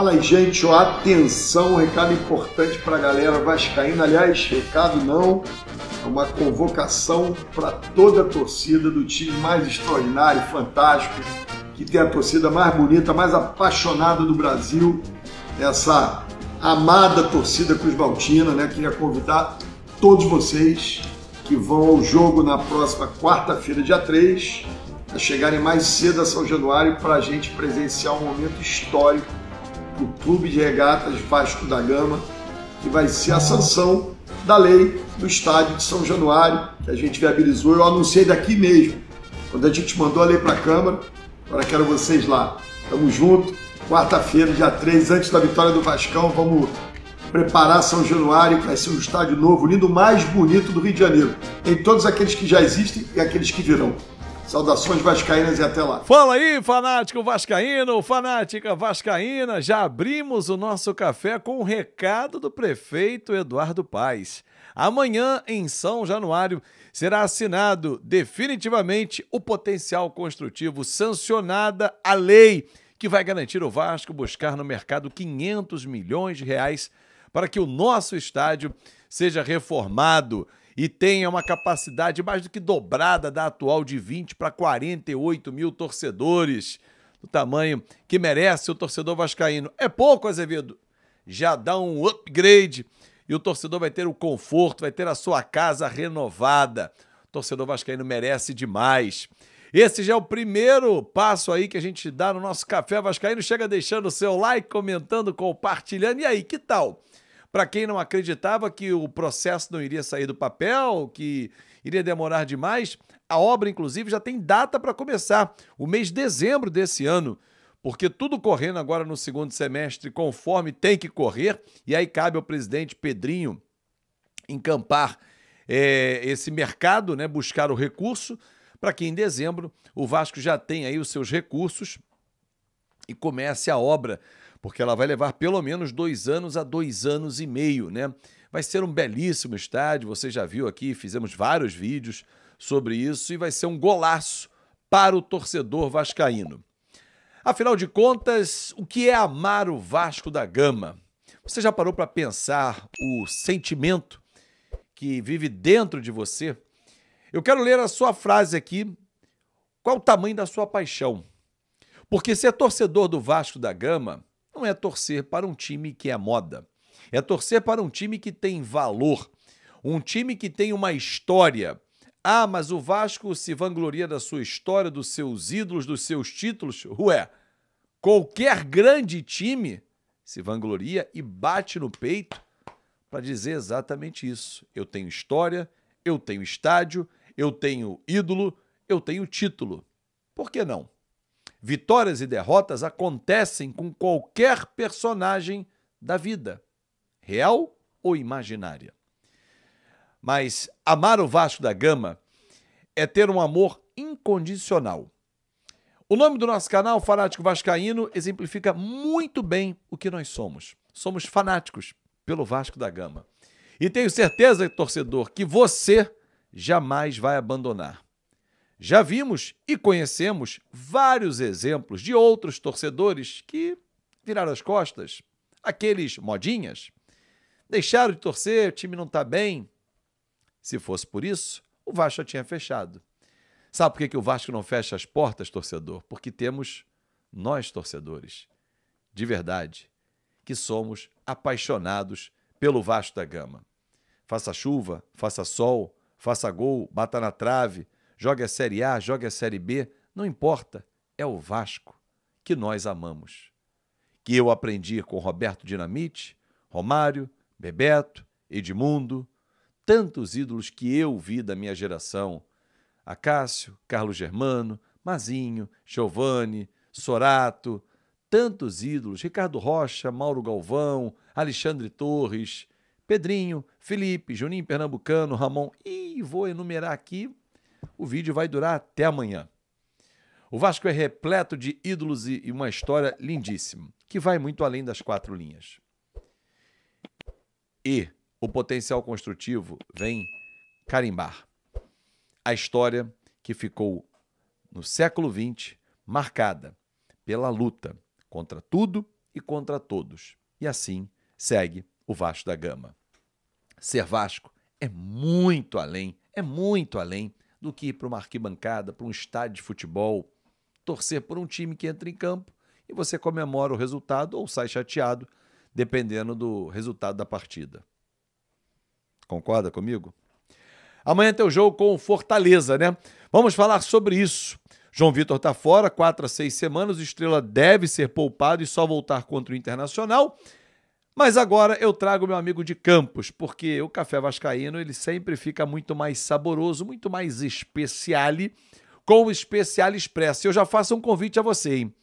Fala aí, gente, ó, atenção, um recado importante para a galera vascaína. Aliás, recado não, é uma convocação para toda a torcida do time mais extraordinário, fantástico, que tem a torcida mais bonita, mais apaixonada do Brasil, essa amada torcida Cruzmaltina, né? Queria convidar todos vocês que vão ao jogo na próxima quarta-feira, dia 3, a chegarem mais cedo a São Januário para a gente presenciar um momento histórico o Clube de Regatas Vasco da Gama, que vai ser a sanção da lei do estádio de São Januário, que a gente viabilizou. Eu anunciei daqui mesmo, quando a gente mandou a lei para a Câmara. Agora quero vocês lá. Tamo junto. Quarta-feira, dia 3, antes da vitória do Vascão, vamos preparar São Januário, que vai ser um estádio novo, lindo, mais bonito do Rio de Janeiro. Em todos aqueles que já existem e aqueles que virão. Saudações vascaínas e até lá. Fala aí, fanático vascaíno, fanática vascaína. Já abrimos o nosso café com o um recado do prefeito Eduardo Paes. Amanhã, em São Januário, será assinado definitivamente o potencial construtivo sancionada a lei que vai garantir o Vasco buscar no mercado 500 milhões de reais para que o nosso estádio seja reformado e tenha uma capacidade mais do que dobrada da atual de 20 para 48 mil torcedores, do tamanho que merece o torcedor vascaíno. É pouco, Azevedo. Já dá um upgrade e o torcedor vai ter o conforto, vai ter a sua casa renovada. O torcedor vascaíno merece demais. Esse já é o primeiro passo aí que a gente dá no nosso Café Vascaíno. Chega deixando o seu like, comentando, compartilhando. E aí, que tal? Para quem não acreditava que o processo não iria sair do papel, que iria demorar demais, a obra, inclusive, já tem data para começar, o mês de dezembro desse ano. Porque tudo correndo agora no segundo semestre, conforme tem que correr, e aí cabe ao presidente Pedrinho encampar é, esse mercado, né, buscar o recurso, para que em dezembro o Vasco já tenha aí os seus recursos e comece a obra porque ela vai levar pelo menos dois anos a dois anos e meio, né? Vai ser um belíssimo estádio, você já viu aqui, fizemos vários vídeos sobre isso e vai ser um golaço para o torcedor vascaíno. Afinal de contas, o que é amar o Vasco da Gama? Você já parou para pensar o sentimento que vive dentro de você? Eu quero ler a sua frase aqui. Qual o tamanho da sua paixão? Porque ser torcedor do Vasco da Gama não é torcer para um time que é moda. É torcer para um time que tem valor, um time que tem uma história. Ah, mas o Vasco se vangloria da sua história, dos seus ídolos, dos seus títulos. Ué, qualquer grande time se vangloria e bate no peito para dizer exatamente isso. Eu tenho história, eu tenho estádio, eu tenho ídolo, eu tenho título. Por que não? Vitórias e derrotas acontecem com qualquer personagem da vida, real ou imaginária. Mas amar o Vasco da Gama é ter um amor incondicional. O nome do nosso canal, Fanático Vascaíno, exemplifica muito bem o que nós somos. Somos fanáticos pelo Vasco da Gama. E tenho certeza, torcedor, que você jamais vai abandonar. Já vimos e conhecemos vários exemplos de outros torcedores que viraram as costas, aqueles modinhas. Deixaram de torcer, o time não está bem. Se fosse por isso, o Vasco já tinha fechado. Sabe por que, que o Vasco não fecha as portas, torcedor? Porque temos nós, torcedores, de verdade, que somos apaixonados pelo Vasco da Gama. Faça chuva, faça sol, faça gol, bata na trave Joga a Série A, joga a Série B, não importa, é o Vasco que nós amamos. Que eu aprendi com Roberto Dinamite, Romário, Bebeto, Edmundo, tantos ídolos que eu vi da minha geração: Acácio, Carlos Germano, Mazinho, Giovanni, Sorato, tantos ídolos: Ricardo Rocha, Mauro Galvão, Alexandre Torres. Pedrinho, Felipe, Juninho Pernambucano, Ramon, e vou enumerar aqui o vídeo vai durar até amanhã. O Vasco é repleto de ídolos e uma história lindíssima, que vai muito além das quatro linhas. E o potencial construtivo vem carimbar a história que ficou no século XX marcada pela luta contra tudo e contra todos. E assim segue o Vasco da Gama. Ser Vasco é muito além, é muito além do que ir para uma arquibancada, para um estádio de futebol, torcer por um time que entra em campo e você comemora o resultado ou sai chateado, dependendo do resultado da partida. Concorda comigo? Amanhã tem o jogo com o Fortaleza, né? Vamos falar sobre isso. João Vitor está fora, quatro a seis semanas. O Estrela deve ser poupado e só voltar contra o Internacional. Mas agora eu trago meu amigo de Campos, porque o café vascaíno ele sempre fica muito mais saboroso, muito mais especiale com o Especial Expresso. Eu já faço um convite a você, hein?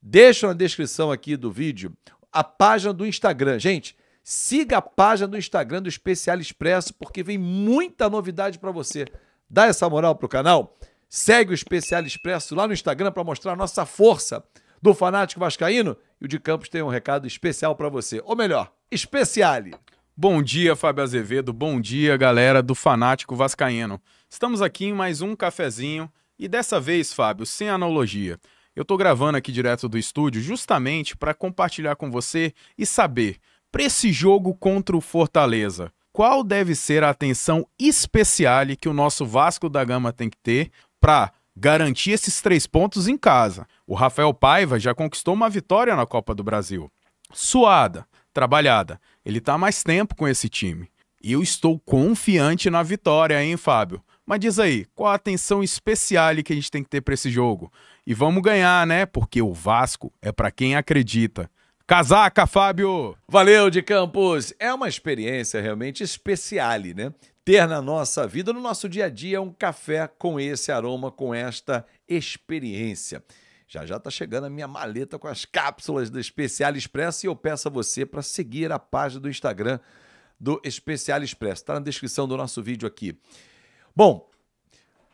Deixa na descrição aqui do vídeo a página do Instagram. Gente, siga a página do Instagram do Especial Expresso, porque vem muita novidade para você. Dá essa moral pro canal. Segue o Especial Expresso lá no Instagram para mostrar a nossa força do Fanático Vascaíno. E o de Campos tem um recado especial para você. Ou melhor, especiale. Bom dia, Fábio Azevedo. Bom dia, galera do Fanático Vascaíno. Estamos aqui em mais um cafezinho e dessa vez, Fábio, sem analogia. Eu estou gravando aqui direto do estúdio justamente para compartilhar com você e saber, para esse jogo contra o Fortaleza, qual deve ser a atenção especial que o nosso Vasco da Gama tem que ter para garantir esses três pontos em casa. O Rafael Paiva já conquistou uma vitória na Copa do Brasil. Suada, trabalhada. Ele está mais tempo com esse time. E eu estou confiante na vitória, hein, Fábio? Mas diz aí, qual a atenção especial que a gente tem que ter para esse jogo? E vamos ganhar, né? Porque o Vasco é para quem acredita. Casaca, Fábio! Valeu, de Campos! É uma experiência realmente especial, né? ter na nossa vida, no nosso dia a dia, um café com esse aroma, com esta experiência. Já já está chegando a minha maleta com as cápsulas do Especial Expresso e eu peço a você para seguir a página do Instagram do Especial Expresso. Está na descrição do nosso vídeo aqui. Bom,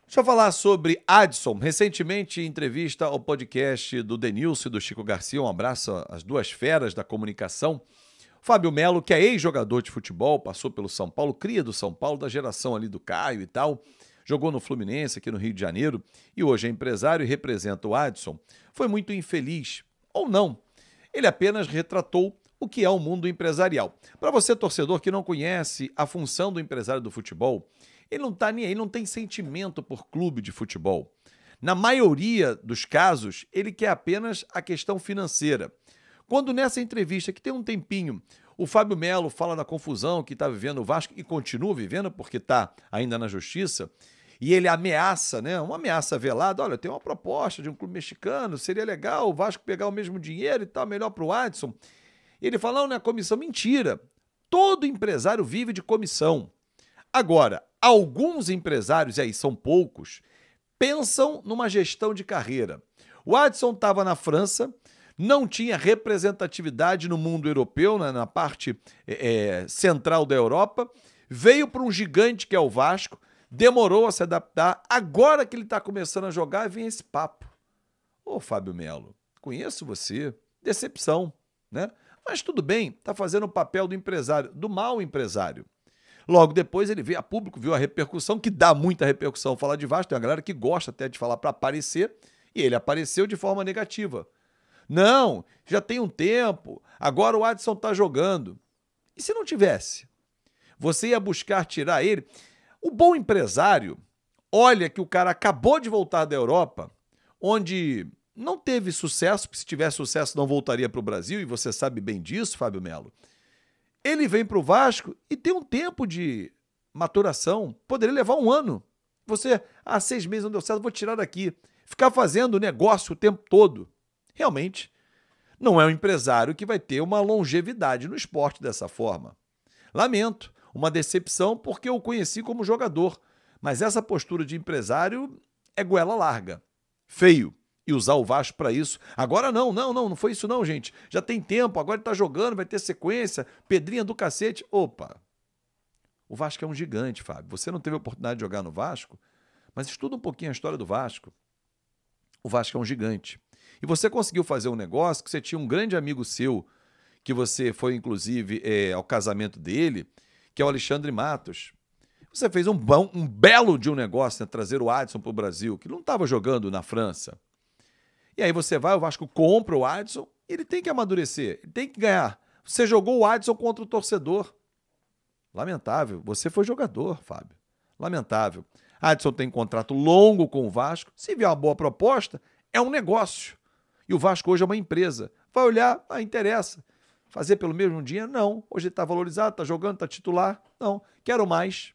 deixa eu falar sobre Adson. Recentemente, entrevista ao podcast do Denilson e do Chico Garcia. Um abraço às duas feras da comunicação. Fábio Melo, que é ex-jogador de futebol, passou pelo São Paulo, cria do São Paulo, da geração ali do Caio e tal, jogou no Fluminense aqui no Rio de Janeiro e hoje é empresário e representa o Adson, foi muito infeliz, ou não. Ele apenas retratou o que é o mundo empresarial. Para você, torcedor que não conhece a função do empresário do futebol, ele não tá nem aí, não tem sentimento por clube de futebol. Na maioria dos casos, ele quer apenas a questão financeira. Quando nessa entrevista, que tem um tempinho, o Fábio Melo fala da confusão que está vivendo o Vasco e continua vivendo porque está ainda na justiça, e ele ameaça, né? Uma ameaça velada. Olha, tem uma proposta de um clube mexicano, seria legal o Vasco pegar o mesmo dinheiro e tal, melhor para o Adson. Ele fala, não, é comissão. Mentira. Todo empresário vive de comissão. Agora, alguns empresários, e aí são poucos, pensam numa gestão de carreira. O Adson estava na França, não tinha representatividade no mundo europeu, na, na parte é, é central da Europa, veio para um gigante que é o Vasco, demorou a se adaptar, agora que ele está começando a jogar, vem esse papo. Ô, Fábio Melo, conheço você, decepção, né? Mas tudo bem, está fazendo o papel do empresário, do mau empresário. Logo depois ele veio a público, viu a repercussão, que dá muita repercussão falar de Vasco, tem uma galera que gosta até de falar para aparecer, e ele apareceu de forma negativa. Não, já tem um tempo, agora o Adson está jogando. E se não tivesse? Você ia buscar tirar ele. O bom empresário olha que o cara acabou de voltar da Europa, onde não teve sucesso, porque se tivesse sucesso não voltaria para o Brasil, e você sabe bem disso, Fábio Melo. Ele vem para o Vasco e tem um tempo de maturação, poderia levar um ano. Você, há ah, seis meses não deu certo, vou tirar daqui. Ficar fazendo negócio o tempo todo realmente não é um empresário que vai ter uma longevidade no esporte dessa forma. Lamento, uma decepção porque eu o conheci como jogador, mas essa postura de empresário é goela larga. Feio. E usar o Vasco para isso. Agora não, não, não, não foi isso não, gente. Já tem tempo, agora ele tá jogando, vai ter sequência, pedrinha do cacete. Opa. O Vasco é um gigante, Fábio. Você não teve a oportunidade de jogar no Vasco, mas estuda um pouquinho a história do Vasco. O Vasco é um gigante. E você conseguiu fazer um negócio que você tinha um grande amigo seu, que você foi inclusive é, ao casamento dele, que é o Alexandre Matos. Você fez um, bom, um belo de um negócio, né? trazer o Adson para o Brasil, que não estava jogando na França. E aí você vai, o Vasco compra o Adson, ele tem que amadurecer, ele tem que ganhar. Você jogou o Adson contra o torcedor. Lamentável. Você foi jogador, Fábio. Lamentável. Adson tem contrato longo com o Vasco. Se vier uma boa proposta, é um negócio. E o Vasco hoje é uma empresa. Vai olhar, ah, interessa. Fazer pelo mesmo dinheiro? Não. Hoje ele está valorizado, está jogando, está titular. Não. Quero mais.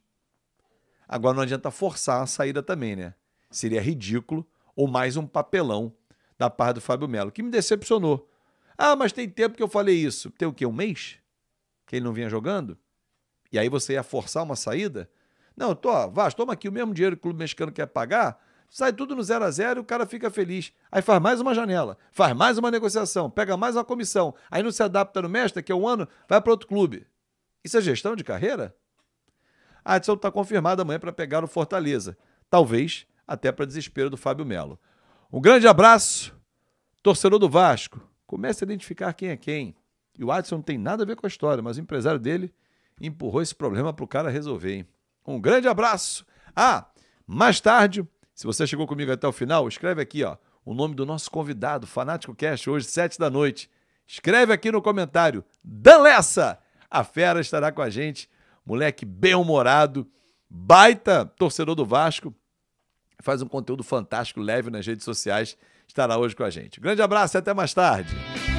Agora não adianta forçar a saída também, né? Seria ridículo ou mais um papelão da parte do Fábio Melo, que me decepcionou. Ah, mas tem tempo que eu falei isso. Tem o quê? Um mês? Que ele não vinha jogando? E aí você ia forçar uma saída? Não, tô, Vasco, toma aqui o mesmo dinheiro que o clube mexicano quer pagar sai tudo no zero a zero, o cara fica feliz. Aí faz mais uma janela, faz mais uma negociação, pega mais uma comissão, aí não se adapta no mestre, que é um ano, vai para outro clube. Isso é gestão de carreira? A Adson está confirmada amanhã para pegar o Fortaleza. Talvez até para desespero do Fábio Melo. Um grande abraço, torcedor do Vasco. Comece a identificar quem é quem. E o Adson não tem nada a ver com a história, mas o empresário dele empurrou esse problema para o cara resolver. Hein? Um grande abraço. Ah, mais tarde se você chegou comigo até o final, escreve aqui, ó, o nome do nosso convidado, Fanático Cash hoje, sete da noite. Escreve aqui no comentário, Dan Lessa! A fera estará com a gente, moleque bem-humorado, baita torcedor do Vasco, faz um conteúdo fantástico, leve nas redes sociais, estará hoje com a gente. Grande abraço e até mais tarde!